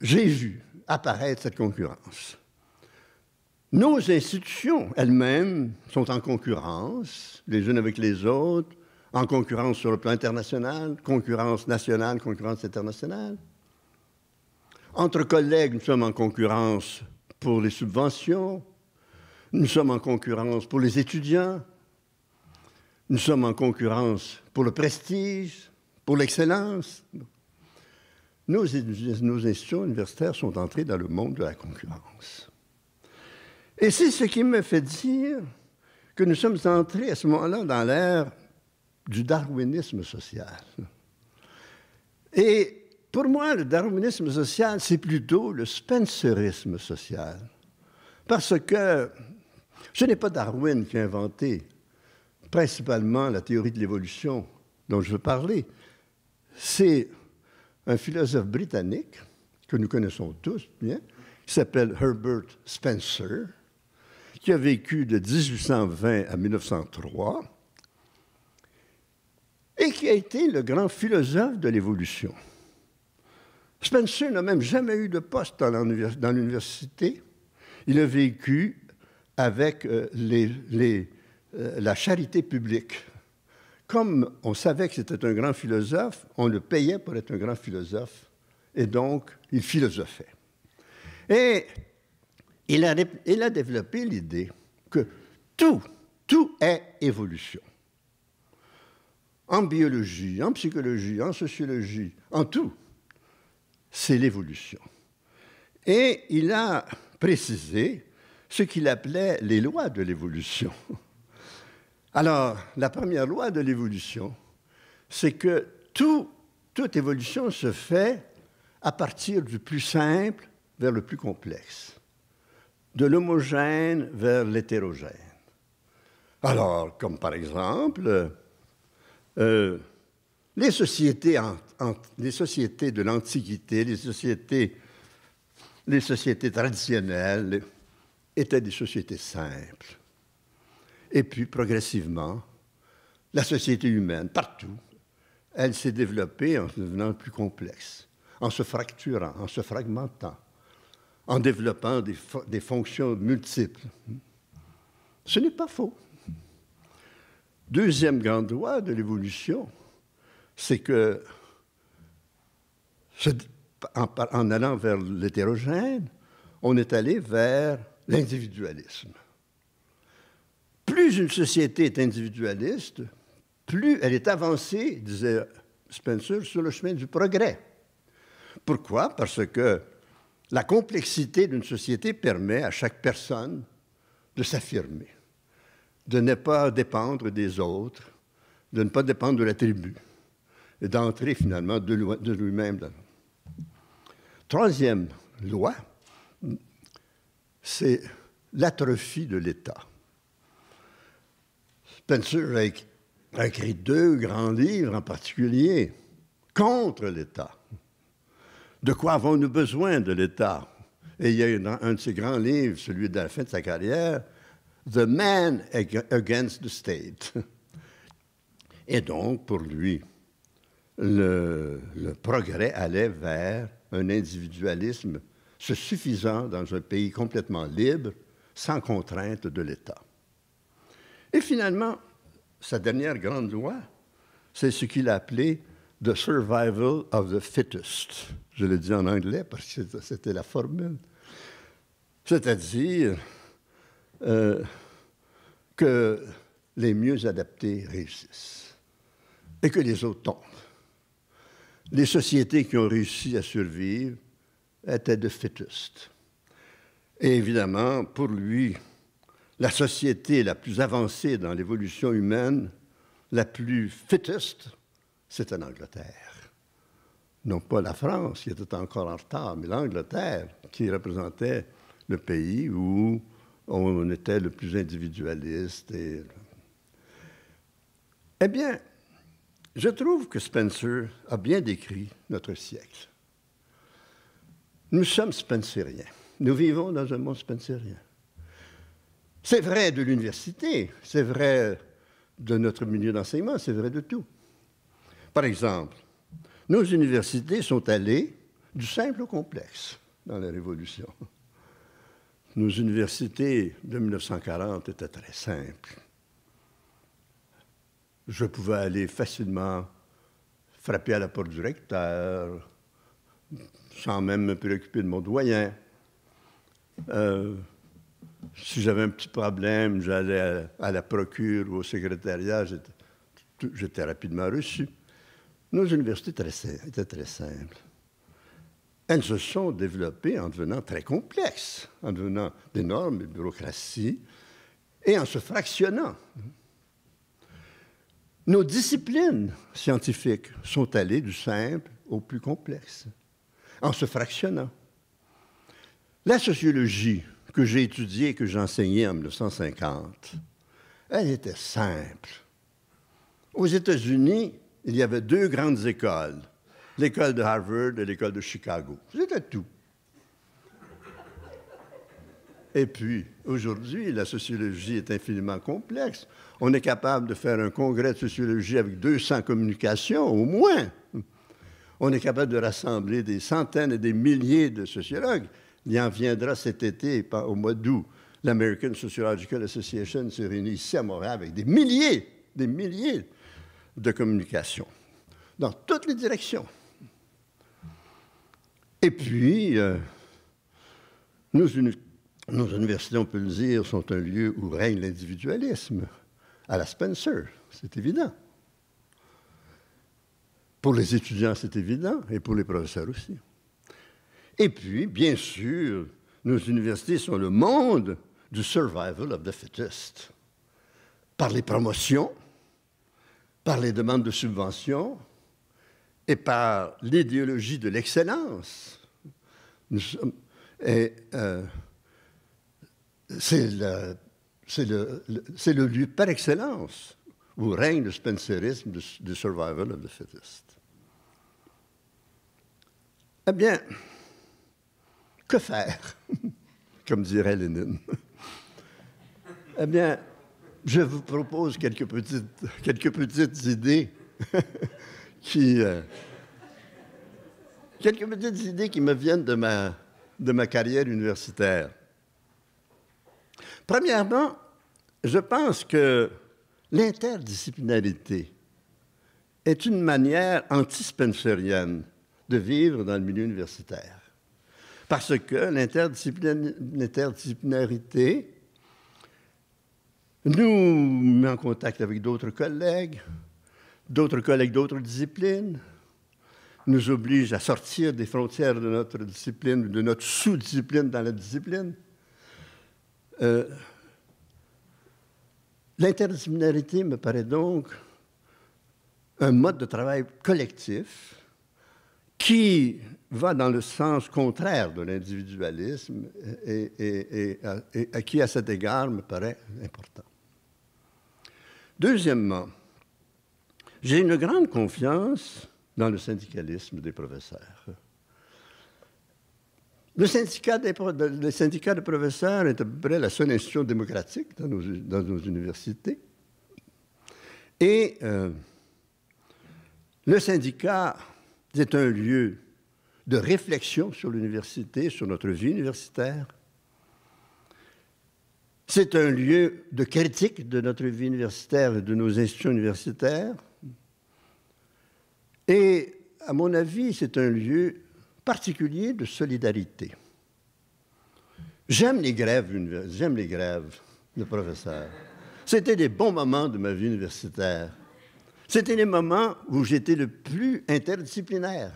B: J'ai vu apparaître cette concurrence. Nos institutions elles-mêmes sont en concurrence, les unes avec les autres, en concurrence sur le plan international, concurrence nationale, concurrence internationale. Entre collègues, nous sommes en concurrence pour les subventions, nous sommes en concurrence pour les étudiants, nous sommes en concurrence pour le prestige, pour l'excellence. Nos, nos institutions universitaires sont entrées dans le monde de la concurrence. Et c'est ce qui me fait dire que nous sommes entrés à ce moment-là dans l'ère du darwinisme social. Et pour moi, le darwinisme social, c'est plutôt le spencerisme social. Parce que ce n'est pas Darwin qui a inventé principalement la théorie de l'évolution dont je veux parler. C'est un philosophe britannique que nous connaissons tous bien, qui s'appelle Herbert Spencer, qui a vécu de 1820 à 1903 et qui a été le grand philosophe de l'évolution. Spencer n'a même jamais eu de poste dans l'université. Il a vécu avec euh, les, euh, la charité publique. Comme on savait que c'était un grand philosophe, on le payait pour être un grand philosophe, et donc il philosophait. Et il a, développé l'idée que tout, tout est évolution. En biologie, en psychologie, en sociologie, en tout, c'est l'évolution. Et il a précisé ce qu'il appelait les lois de l'évolution. Alors, la première loi de l'évolution, c'est que tout, toute évolution se fait à partir du plus simple vers le plus complexe de l'homogène vers l'hétérogène. Alors, comme par exemple, euh, les, sociétés de l'Antiquité, les sociétés, les sociétés traditionnelles étaient des sociétés simples. Et puis, progressivement, la société humaine, partout, elle s'est développée en devenant plus complexe, en se fracturant, en se fragmentant en développant des, fonctions multiples. Ce n'est pas faux. Deuxième grand droit de l'évolution, c'est que en, en allant vers l'hétérogène, on est allé vers l'individualisme. Plus une société est individualiste, plus elle est avancée, disait Spencer, sur le chemin du progrès. Pourquoi? Parce que la complexité d'une société permet à chaque personne de s'affirmer, de ne pas dépendre des autres, de ne pas dépendre de la tribu, et d'entrer finalement de lui-même. Troisième loi, c'est l'atrophie de l'État. Spencer a écrit deux grands livres en particulier contre l'État de quoi avons-nous besoin de l'État? Et il y a un de ses grands livres, celui de la fin de sa carrière, The Man Against the State. Et donc, pour lui, le, le progrès allait vers un individualisme se suffisant dans un pays complètement libre, sans contrainte de l'État. Et finalement, sa dernière grande loi, c'est ce qu'il appelait The Survival of the Fittest. Je l'ai dit en anglais parce que c'était la formule. C'est-à-dire euh, que les mieux adaptés réussissent et que les autres tombent. Les sociétés qui ont réussi à survivre étaient de fittest. Et évidemment, pour lui, la société la plus avancée dans l'évolution humaine, la plus fittest, c'était l'Angleterre. Non pas la France, qui était encore en retard, mais l'Angleterre, qui représentait le pays où on était le plus individualiste. Eh bien, je trouve que Spencer a bien décrit notre siècle. Nous sommes Spencériens. Nous vivons dans un monde spencérien. C'est vrai de l'université, c'est vrai de notre milieu d'enseignement, c'est vrai de tout. Par exemple, nos universités sont allées du simple au complexe dans la Révolution. Nos universités de 1940 étaient très simples. Je pouvais aller facilement frapper à la porte du recteur, sans même me préoccuper de mon doyen. Euh, si j'avais un petit problème, j'allais à, la procure ou au secrétariat, j'étais rapidement reçu. Nos universités étaient très simples. Elles se sont développées en devenant très complexes, en devenant d'énormes bureaucraties et en se fractionnant. Nos disciplines scientifiques sont allées du simple au plus complexe, en se fractionnant. La sociologie que j'ai étudiée et que j'enseignais en 1950, elle était simple. Aux États-Unis, il y avait deux grandes écoles, l'école de Harvard et l'école de Chicago. C'était tout. Et puis, aujourd'hui, la sociologie est infiniment complexe. On est capable de faire un congrès de sociologie avec 200 communications, au moins. On est capable de rassembler des centaines et des milliers de sociologues. Il y en viendra cet été, pas au mois d'août. L'American Sociological Association se réunit ici à Montréal avec des milliers, des milliers de communication, dans toutes les directions. Et puis, euh, nos, nos, universités, on peut le dire, sont un lieu où règne l'individualisme, à la Spencer, c'est évident. Pour les étudiants, c'est évident, et pour les professeurs aussi. Et puis, bien sûr, nos universités sont le monde du survival of the fittest. Par les promotions, par les demandes de subventions et par l'idéologie de l'excellence. Et euh, c'est le, lieu par excellence où règne le spencerisme du, survival of the fittest. Eh bien, que faire, comme dirait Lénine Eh bien, je vous propose quelques petites, idées qui. Euh, quelques petites idées qui me viennent de ma, de ma carrière universitaire. Premièrement, je pense que l'interdisciplinarité est une manière anti de vivre dans le milieu universitaire. Parce que l'interdisciplinarité nous met en contact avec d'autres collègues, d'autres collègues d'autres disciplines, nous oblige à sortir des frontières de notre discipline, de notre sous-discipline dans la discipline. Euh, l'interdisciplinarité me paraît donc un mode de travail collectif qui va dans le sens contraire de l'individualisme et, à qui, à cet égard, me paraît important. Deuxièmement, j'ai une grande confiance dans le syndicalisme des professeurs. Le syndicat, des, de professeurs est à peu près la seule institution démocratique dans nos, universités. Et euh, le syndicat est un lieu de réflexion sur l'université, sur notre vie universitaire, c'est un lieu de critique de notre vie universitaire et de nos institutions universitaires. Et, à mon avis, c'est un lieu particulier de solidarité. J'aime les grèves, j'aime les grèves de professeurs. C'était des bons moments de ma vie universitaire. C'était les moments où j'étais le plus interdisciplinaire,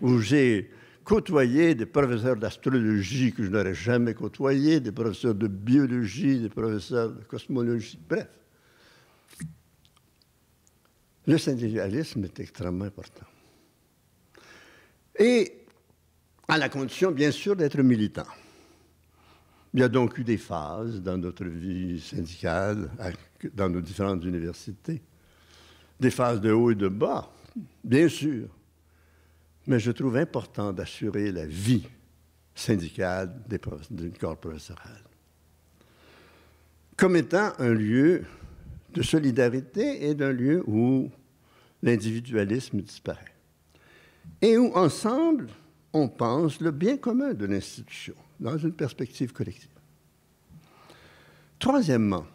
B: où j'ai côtoyé des professeurs d'astrologie que je n'aurais jamais côtoyé, des professeurs de biologie, des professeurs de cosmologie, bref. Le syndicalisme est extrêmement important. Et à la condition, bien sûr, d'être militant. Il y a donc eu des phases dans notre vie syndicale, dans nos différentes universités, des phases de haut et de bas, bien sûr mais je trouve important d'assurer la vie syndicale d'une corps professorale comme étant un lieu de solidarité et d'un lieu où l'individualisme disparaît et où ensemble on pense le bien commun de l'institution dans une perspective collective. Troisièmement,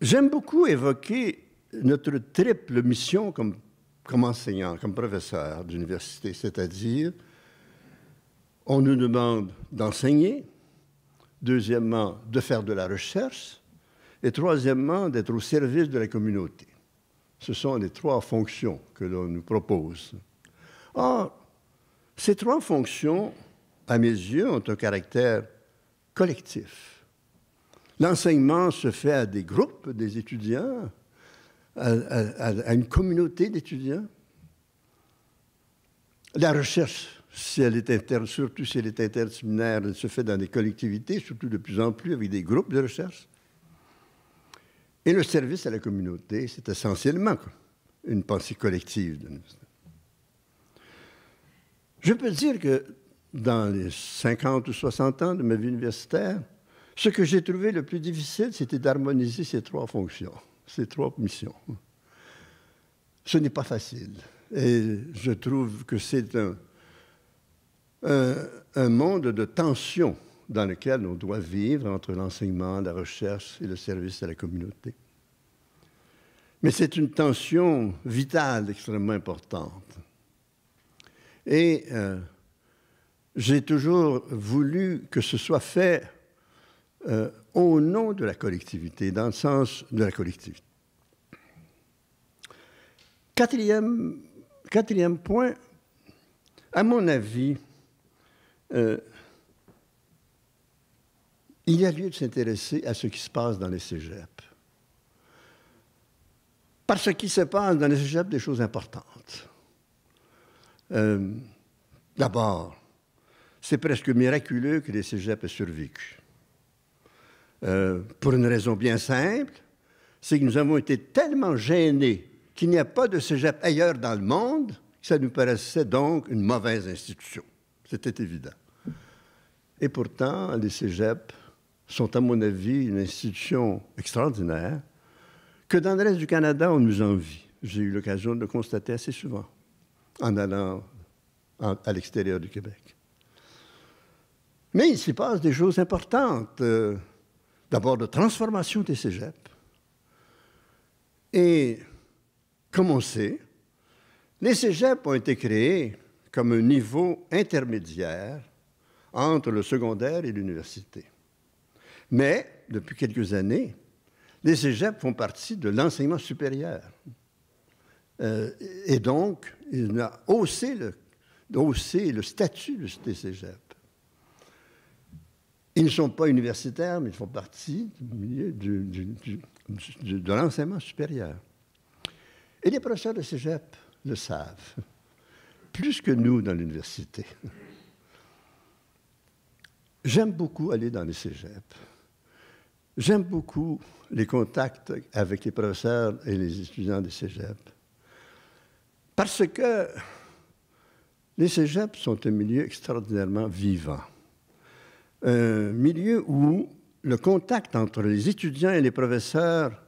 B: j'aime beaucoup évoquer notre triple mission comme comme enseignant, comme professeur d'université, c'est-à-dire, on nous demande d'enseigner, deuxièmement, de faire de la recherche, et troisièmement, d'être au service de la communauté. Ce sont les trois fonctions que l'on nous propose. Or, ces trois fonctions, à mes yeux, ont un caractère collectif. L'enseignement se fait à des groupes, des étudiants, à, une communauté d'étudiants. La recherche, si elle est interne, surtout si elle est interdisciplinaire, elle se fait dans des collectivités, surtout de plus en plus avec des groupes de recherche. Et le service à la communauté, c'est essentiellement une pensée collective Je peux dire que dans les 50 ou 60 ans de ma vie universitaire, ce que j'ai trouvé le plus difficile, c'était d'harmoniser ces trois fonctions ces trois missions. Ce n'est pas facile. Et je trouve que c'est un, un, monde de tension dans lequel on doit vivre entre l'enseignement, la recherche et le service à la communauté. Mais c'est une tension vitale extrêmement importante. Et euh, j'ai toujours voulu que ce soit fait euh, au nom de la collectivité, dans le sens de la collectivité. Quatrième, point, à mon avis, euh, il y a lieu de s'intéresser à ce qui se passe dans les cégeps. Parce qu'il se passe dans les cgep, des choses importantes. Euh, d'abord, c'est presque miraculeux que les cgep aient survécu. Euh, pour une raison bien simple, c'est que nous avons été tellement gênés qu'il n'y a pas de cégep ailleurs dans le monde que ça nous paraissait donc une mauvaise institution. C'était évident. Et pourtant, les cégeps sont, à mon avis, une institution extraordinaire que dans le reste du Canada, on nous envie. J'ai eu l'occasion de le constater assez souvent en allant à l'extérieur du Québec. Mais il s'y passe des choses importantes. Euh, d'abord de transformation des cégeps. Et comme on sait, les cégeps ont été créés comme un niveau intermédiaire entre le secondaire et l'université. Mais, depuis quelques années, les cégeps font partie de l'enseignement supérieur. Euh, et donc, il a haussé le, haussé le statut des cégeps. Ils ne sont pas universitaires, mais ils font partie du milieu de l'enseignement supérieur. Et les professeurs de cégep le savent, plus que nous dans l'université. J'aime beaucoup aller dans les cégeps. J'aime beaucoup les contacts avec les professeurs et les étudiants des cégeps. Parce que les cégeps sont un milieu extraordinairement vivant. Un euh, milieu où le contact entre les étudiants et les professeurs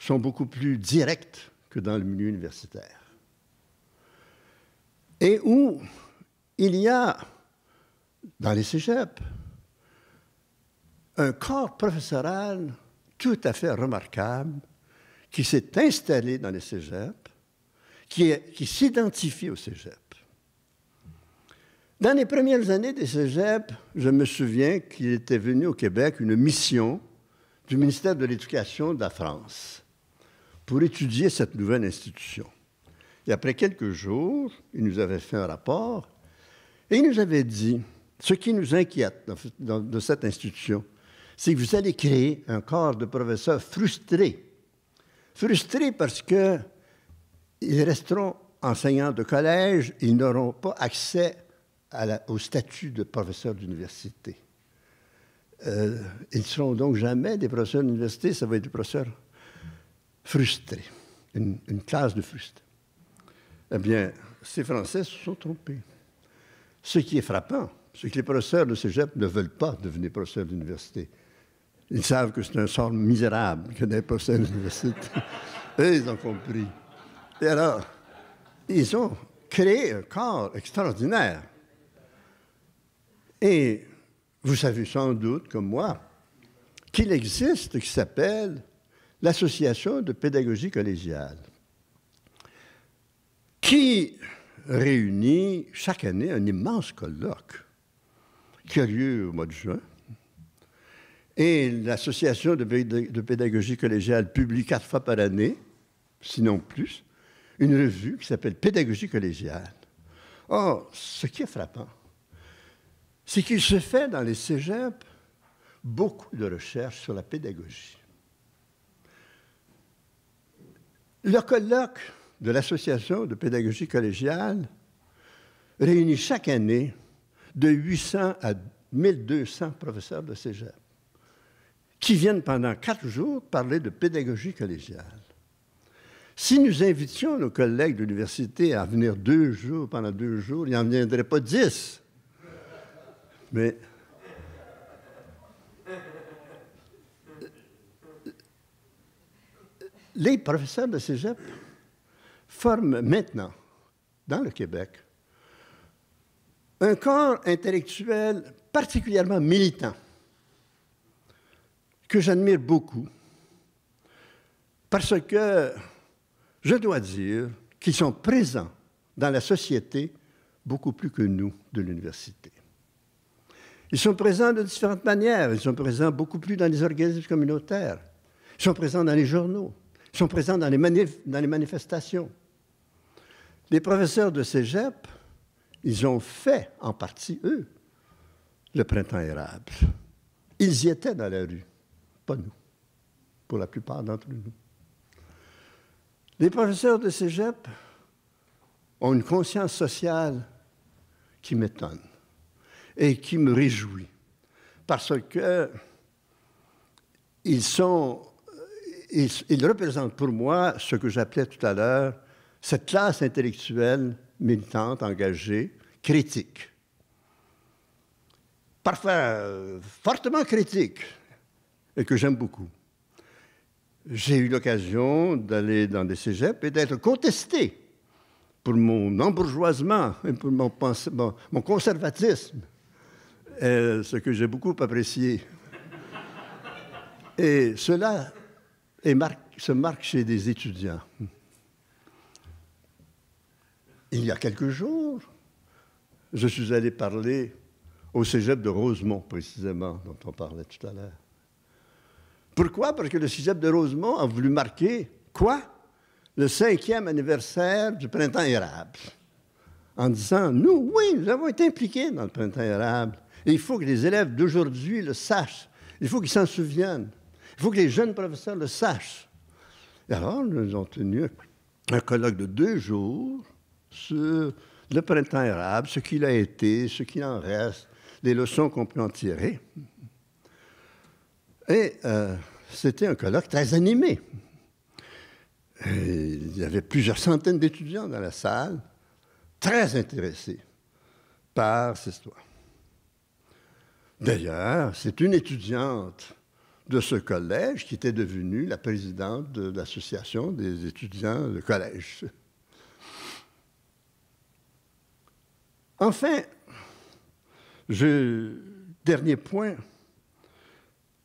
B: sont beaucoup plus directs que dans le milieu universitaire. Et où il y a, dans les cégeps, un corps professoral tout à fait remarquable qui s'est installé dans les cégeps, qui, qui s'identifie au cégep dans les premières années des CEGEP, je me souviens qu'il était venu au Québec une mission du ministère de l'Éducation de la France pour étudier cette nouvelle institution. Et après quelques jours, il nous avait fait un rapport et il nous avait dit, ce qui nous inquiète de cette institution, c'est que vous allez créer un corps de professeurs frustrés. Frustrés parce qu'ils resteront enseignants de collège, ils n'auront pas accès au statut de professeur d'université. Euh, ils ne seront donc jamais des professeurs d'université, ça va être des professeurs frustrés, une, classe de frustrés. Eh bien, ces Français se sont trompés. Ce qui est frappant, c'est que les professeurs de cégep ne veulent pas devenir professeurs d'université. Ils savent que c'est un sort misérable que d'être professeur d'université. Et ils ont compris. Et alors, ils ont créé un corps extraordinaire et vous savez sans doute, comme moi, qu'il existe, qui s'appelle l'Association de pédagogie collégiale, qui réunit chaque année un immense colloque qui a lieu au mois de juin. Et l'Association de pédagogie collégiale publie quatre fois par année, sinon plus, une revue qui s'appelle Pédagogie collégiale. Or, ce qui est frappant, c'est qu'il se fait dans les cégeps beaucoup de recherches sur la pédagogie. Le colloque de l'Association de pédagogie collégiale réunit chaque année de 800 à 1200 professeurs de cégep qui viennent pendant quatre jours parler de pédagogie collégiale. Si nous invitions nos collègues de l'université à venir deux jours pendant deux jours, il en viendrait pas dix. Mais les professeurs de cégep forment maintenant, dans le Québec, un corps intellectuel particulièrement militant que j'admire beaucoup parce que je dois dire qu'ils sont présents dans la société beaucoup plus que nous de l'université. Ils sont présents de différentes manières. Ils sont présents beaucoup plus dans les organismes communautaires. Ils sont présents dans les journaux. Ils sont présents dans les, manifestations. Les professeurs de cégep, ils ont fait en partie, eux, le printemps érable. Ils y étaient dans la rue, pas nous, pour la plupart d'entre nous. Les professeurs de cégep ont une conscience sociale qui m'étonne et qui me réjouit. Parce que ils, sont, ils, représentent pour moi ce que j'appelais tout à l'heure cette classe intellectuelle militante, engagée, critique. Parfois euh, fortement critique, et que j'aime beaucoup. J'ai eu l'occasion d'aller dans des cégeps et d'être contesté pour mon embourgeoisement et pour mon, mon conservatisme ce que j'ai beaucoup apprécié. Et cela se marque chez des étudiants. Il y a quelques jours, je suis allé parler au cégep de Rosemont, précisément, dont on parlait tout à l'heure. Pourquoi? Parce que le cégep de Rosemont a voulu marquer quoi? Le cinquième anniversaire du printemps érable. En disant, nous, oui, nous avons été impliqués dans le printemps érable. Et il faut que les élèves d'aujourd'hui le sachent. Il faut qu'ils s'en souviennent. Il faut que les jeunes professeurs le sachent. Et alors, nous avons tenu un colloque de deux jours sur le printemps arabe, ce qu'il a été, ce qu'il en reste, les leçons qu'on peut en tirer. Et euh, c'était un colloque très animé. il y avait plusieurs centaines d'étudiants dans la salle, très intéressés par cette histoire. Mm. D'ailleurs, c'est une étudiante de ce collège qui était devenue la présidente de l'association des étudiants de collège. Enfin, je, dernier point,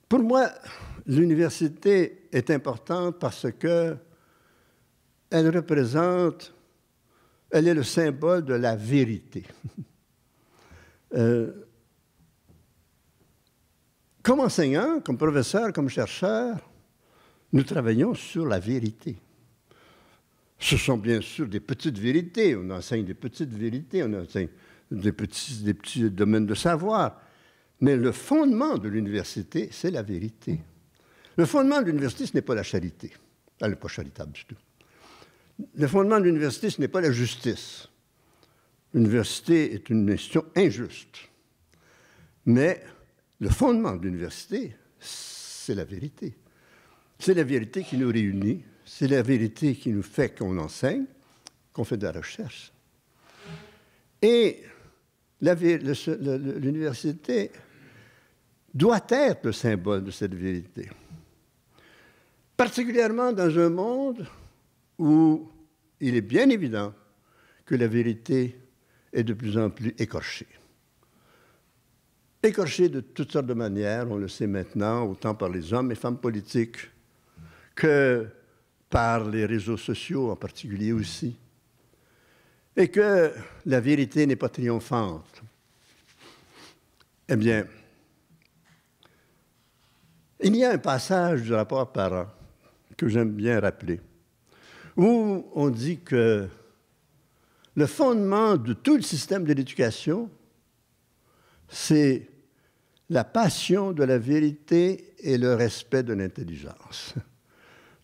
B: pour moi, l'université est importante parce que elle représente, elle est le symbole de la vérité. Euh, comme enseignant, comme professeur, comme chercheur, nous travaillons sur la vérité. Ce sont bien sûr des petites vérités. On enseigne des petites vérités, on enseigne des petits, des petits domaines de savoir. Mais le fondement de l'université, c'est la vérité. Le fondement de l'université, ce n'est pas la charité. Ah, elle n'est pas charitable du tout. Le fondement de l'université, ce n'est pas la justice. L'université est une institution injuste. Mais le fondement de l'université, c'est la vérité. C'est la vérité qui nous réunit, c'est la vérité qui nous fait qu'on enseigne, qu'on fait de la recherche. Et l'université doit être le symbole de cette vérité. Particulièrement dans un monde où il est bien évident que la vérité est de plus en plus écorchée. Écorché de toutes sortes de manières, on le sait maintenant, autant par les hommes et femmes politiques que par les réseaux sociaux en particulier aussi, et que la vérité n'est pas triomphante. Eh bien, il y a un passage du rapport parent que j'aime bien rappeler, où on dit que le fondement de tout le système de l'éducation, c'est la passion de la vérité et le respect de l'intelligence.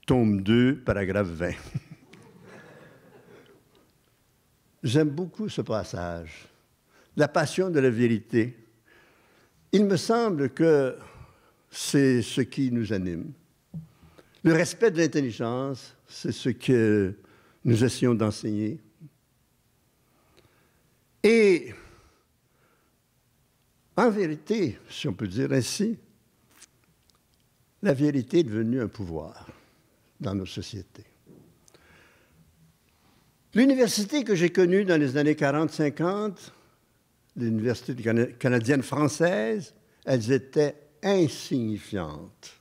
B: Tome 2, paragraphe 20. J'aime beaucoup ce passage, la passion de la vérité. Il me semble que c'est ce qui nous anime. Le respect de l'intelligence, c'est ce que nous essayons d'enseigner. Et en vérité, si on peut dire ainsi, la vérité est devenue un pouvoir dans nos sociétés. L'université que j'ai connue dans les années 40-50, l'université canadienne française, elles étaient insignifiantes.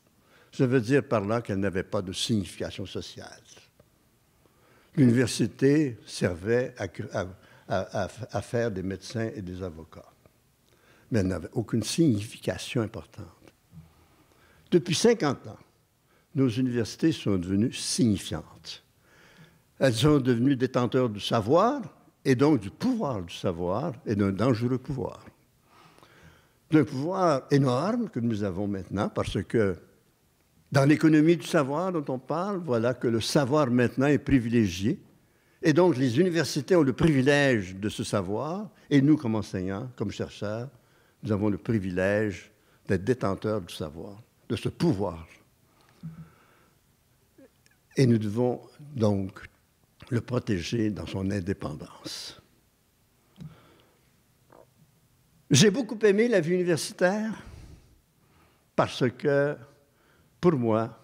B: Je veux dire par là qu'elles n'avaient pas de signification sociale. L'université servait à, à faire des médecins et des avocats mais elle n'avait aucune signification importante. Depuis 50 ans, nos universités sont devenues signifiantes. Elles sont devenues détenteurs du savoir et donc du pouvoir du savoir et d'un dangereux pouvoir. D'un pouvoir énorme que nous avons maintenant parce que dans l'économie du savoir dont on parle, voilà que le savoir maintenant est privilégié. Et donc les universités ont le privilège de ce savoir et nous, comme enseignants, comme chercheurs, nous avons le privilège d'être détenteurs du savoir, de ce pouvoir. Et nous devons donc le protéger dans son indépendance. J'ai beaucoup aimé la vie universitaire parce que, pour moi,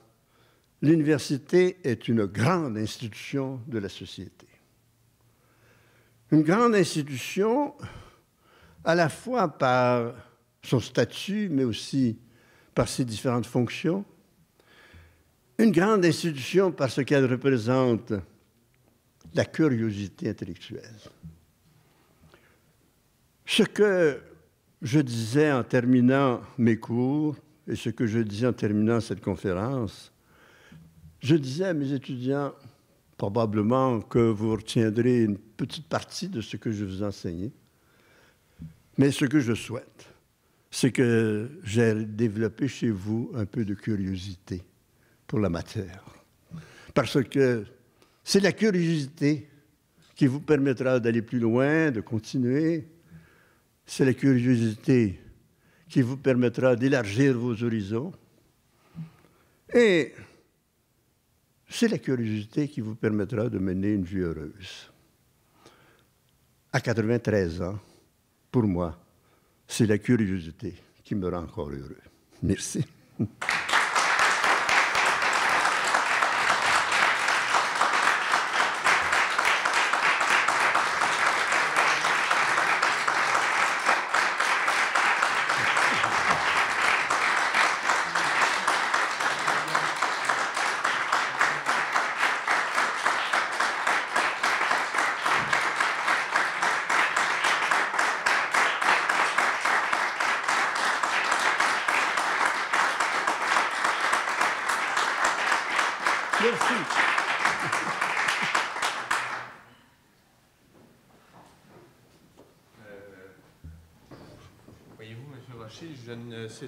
B: l'université est une grande institution de la société. Une grande institution à la fois par son statut, mais aussi par ses différentes fonctions, une grande institution parce qu'elle représente la curiosité intellectuelle. Ce que je disais en terminant mes cours et ce que je disais en terminant cette conférence, je disais à mes étudiants, probablement que vous retiendrez une petite partie de ce que je vous enseignais, mais ce que je souhaite, c'est que j'ai développé chez vous un peu de curiosité pour la matière. Parce que c'est la curiosité qui vous permettra d'aller plus loin, de continuer. C'est la curiosité qui vous permettra d'élargir vos horizons. Et c'est la curiosité qui vous permettra de mener une vie heureuse. À 93 ans, pour moi, c'est la curiosité qui me rend encore heureux. Merci.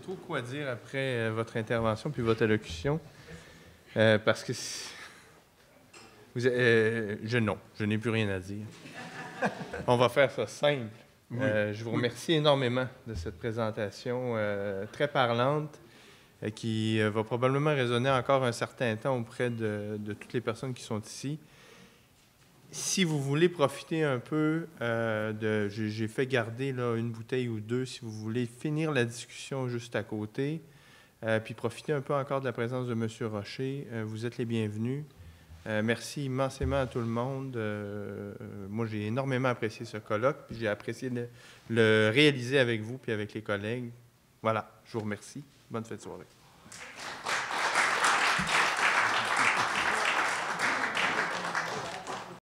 A: trop quoi dire après euh, votre intervention puis votre allocution. Euh, parce que euh, je non, je n'ai plus rien à dire. On va faire ça simple. je vous remercie énormément de cette présentation très parlante qui va probablement résonner encore un certain temps auprès de toutes les personnes qui sont ici si vous voulez profiter un peu euh, de. J'ai fait garder là, une bouteille ou deux si vous voulez finir la discussion juste à côté, euh, puis profiter un peu encore de la présence de M. Rocher. Euh, vous êtes les bienvenus. merci immensément à tout le monde. moi, j'ai énormément apprécié ce colloque, puis j'ai apprécié de le réaliser avec vous, puis avec les collègues. Voilà, je vous remercie. Bonne fête soirée.